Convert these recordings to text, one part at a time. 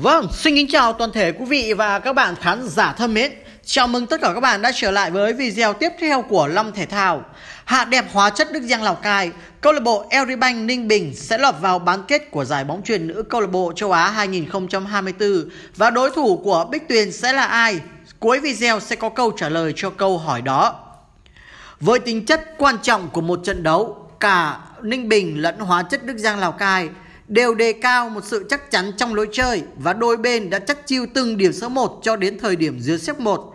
Vâng, xin kính chào toàn thể quý vị và các bạn khán giả thân mến. Chào mừng tất cả các bạn đã trở lại với video tiếp theo của Long Thể Thao. Hạ đẹp hóa chất Đức Giang Lào Cai, câu lạc bộ Agribank Ninh Bình sẽ lọt vào bán kết của giải bóng truyền nữ câu lạc bộ châu Á 2024 và đối thủ của Bích Tuyền sẽ là ai? Cuối video sẽ có câu trả lời cho câu hỏi đó. Với tính chất quan trọng của một trận đấu, cả Ninh Bình lẫn hóa chất Đức Giang Lào Cai – đều đề cao một sự chắc chắn trong lối chơi và đôi bên đã chắc chiêu từng điểm số 1 cho đến thời điểm dưới xếp 1.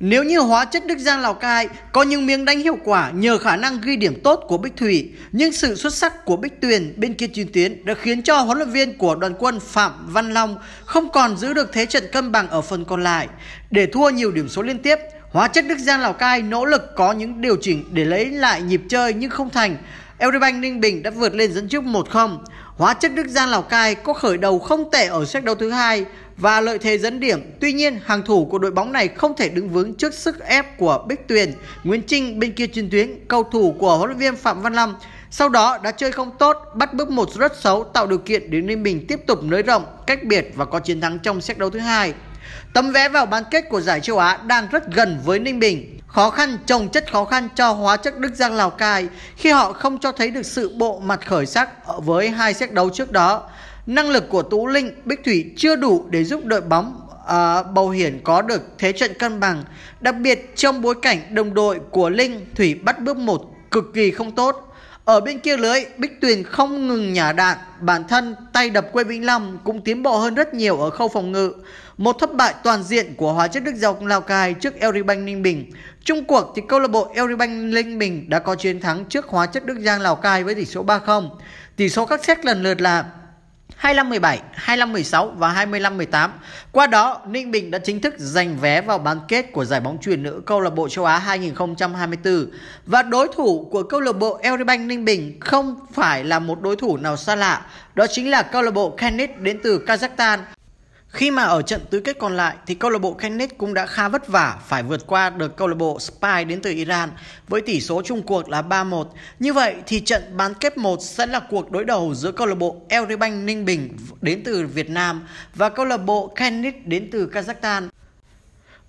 Nếu như hóa chất Đức Giang Lào Cai có những miếng đánh hiệu quả nhờ khả năng ghi điểm tốt của Bích Thủy, nhưng sự xuất sắc của Bích Tuyền bên kia chiến tuyến đã khiến cho huấn luyện viên của đoàn quân Phạm Văn Long không còn giữ được thế trận cân bằng ở phần còn lại. Để thua nhiều điểm số liên tiếp, hóa chất Đức Giang Lào Cai nỗ lực có những điều chỉnh để lấy lại nhịp chơi nhưng không thành. Eurbank Ninh Bình đã vượt lên dẫn trước 1-0. Hóa chất Đức Giang Lào Cai có khởi đầu không tệ ở xét đấu thứ hai và lợi thế dẫn điểm. Tuy nhiên, hàng thủ của đội bóng này không thể đứng vững trước sức ép của Bích Tuyền, Nguyễn Trinh bên kia trên tuyến, cầu thủ của huấn luyện viên Phạm Văn Lâm. Sau đó đã chơi không tốt, bắt bước một rất xấu tạo điều kiện để Ninh Bình tiếp tục nới rộng, cách biệt và có chiến thắng trong xét đấu thứ hai. Tấm vé vào bán kết của giải châu Á đang rất gần với Ninh Bình. Khó khăn trồng chất khó khăn cho hóa chất Đức Giang Lào Cai khi họ không cho thấy được sự bộ mặt khởi sắc với hai xét đấu trước đó. Năng lực của Tú Linh, Bích Thủy chưa đủ để giúp đội bóng à, Bầu Hiển có được thế trận cân bằng, đặc biệt trong bối cảnh đồng đội của Linh Thủy bắt bước một cực kỳ không tốt. Ở bên kia lưới, Bích Tuyền không ngừng nhả đạn, bản thân tay đập quê Vĩnh Long cũng tiến bộ hơn rất nhiều ở khâu phòng ngự. Một thất bại toàn diện của hóa chất Đức Dọc Lào Cai trước Euribank Ninh Bình. Trung cuộc thì câu lạc bộ Euribank Ninh Bình đã có chiến thắng trước hóa chất Đức Giang Lào Cai với tỷ số 3-0. Tỷ số các xét lần lượt là 25-17, 25-16 và 25-18. Qua đó, Ninh Bình đã chính thức giành vé vào bán kết của giải bóng truyền nữ câu lạc bộ châu Á 2024 và đối thủ của câu lạc bộ Euribank Ninh Bình không phải là một đối thủ nào xa lạ, đó chính là câu lạc bộ Kennet đến từ Kazakhstan. Khi mà ở trận tứ kết còn lại thì câu lạc bộ Kennet cũng đã khá vất vả phải vượt qua được câu lạc bộ Spy đến từ Iran với tỷ số chung cuộc là 3-1. Như vậy thì trận bán kết 1 sẽ là cuộc đối đầu giữa câu lạc bộ Elribank Ninh Bình đến từ Việt Nam và câu lạc bộ Kennet đến từ Kazakhstan.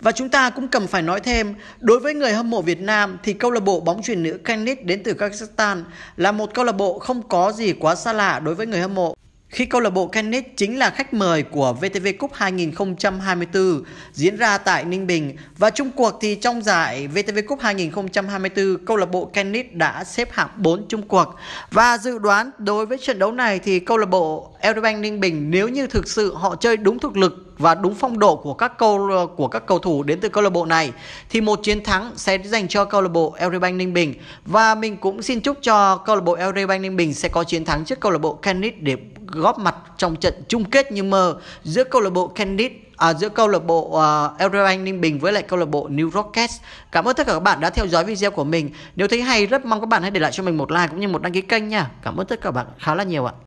Và chúng ta cũng cần phải nói thêm, đối với người hâm mộ Việt Nam thì câu lạc bộ bóng truyền nữ Kennet đến từ Kazakhstan là một câu lạc bộ không có gì quá xa lạ đối với người hâm mộ khi câu lạc bộ Kennet chính là khách mời của VTV Cup 2024 diễn ra tại Ninh Bình và chung cuộc thì trong giải VTV Cup 2024 câu lạc bộ Kennet đã xếp hạng 4 chung cuộc và dự đoán đối với trận đấu này thì câu lạc bộ Eurobank Ninh Bình nếu như thực sự họ chơi đúng thực lực và đúng phong độ của các câu của các cầu thủ đến từ câu lạc bộ này thì một chiến thắng sẽ dành cho câu lạc bộ Elrebank Ninh Bình và mình cũng xin chúc cho câu lạc bộ Elrebank Ninh Bình sẽ có chiến thắng trước câu lạc bộ Kennedy để góp mặt trong trận chung kết như mơ giữa câu lạc bộ Kennedy à, giữa câu lạc bộ uh, à, Elrebank Ninh Bình với lại câu lạc bộ New Rockets. Cảm ơn tất cả các bạn đã theo dõi video của mình. Nếu thấy hay rất mong các bạn hãy để lại cho mình một like cũng như một đăng ký kênh nha. Cảm ơn tất cả các bạn khá là nhiều ạ.